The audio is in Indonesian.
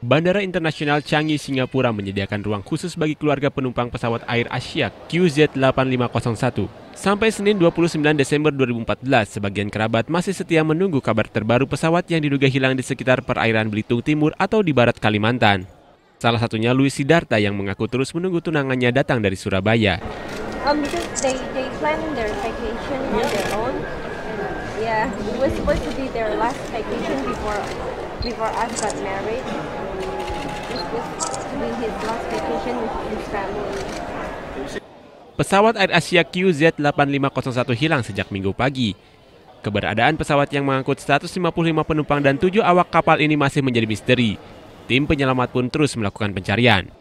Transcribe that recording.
Bandara Internasional Changi, Singapura menyediakan ruang khusus bagi keluarga penumpang pesawat Air Asia QZ8501. Sampai Senin 29 Desember 2014, sebagian kerabat masih setia menunggu kabar terbaru pesawat yang diduga hilang di sekitar perairan Belitung Timur atau di barat Kalimantan. Salah satunya Louis Sidarta yang mengaku terus menunggu tunangannya datang dari Surabaya. Um, because they, they plan their vacation on their own. Yeah, it was supposed to be their last vacation before before I got married. Pesawat Air Asia QZ8501 hilang sejak minggu pagi. Keberadaan pesawat yang mengangkut 155 penumpang dan 7 awak kapal ini masih menjadi misteri. Tim penyelamat pun terus melakukan pencarian.